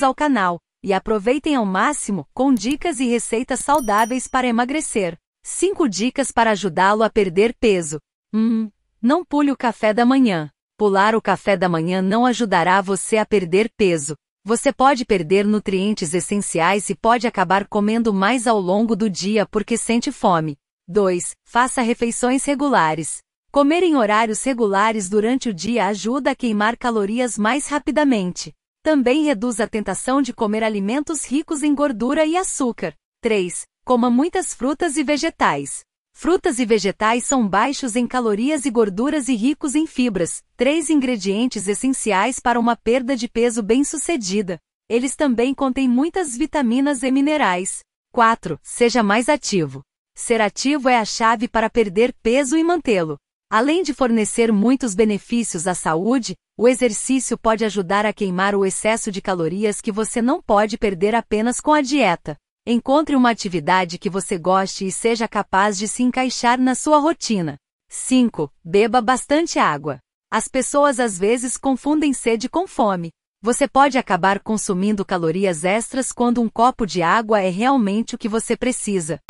inscritos ao canal e aproveitem ao máximo com dicas e receitas saudáveis para emagrecer. 5 dicas para ajudá-lo a perder peso. Hum, não pule o café da manhã. Pular o café da manhã não ajudará você a perder peso. Você pode perder nutrientes essenciais e pode acabar comendo mais ao longo do dia porque sente fome. 2. Faça refeições regulares. Comer em horários regulares durante o dia ajuda a queimar calorias mais rapidamente. Também reduz a tentação de comer alimentos ricos em gordura e açúcar. 3. Coma muitas frutas e vegetais. Frutas e vegetais são baixos em calorias e gorduras e ricos em fibras, três ingredientes essenciais para uma perda de peso bem-sucedida. Eles também contêm muitas vitaminas e minerais. 4. Seja mais ativo. Ser ativo é a chave para perder peso e mantê-lo. Além de fornecer muitos benefícios à saúde, o exercício pode ajudar a queimar o excesso de calorias que você não pode perder apenas com a dieta. Encontre uma atividade que você goste e seja capaz de se encaixar na sua rotina. 5. Beba bastante água. As pessoas às vezes confundem sede com fome. Você pode acabar consumindo calorias extras quando um copo de água é realmente o que você precisa.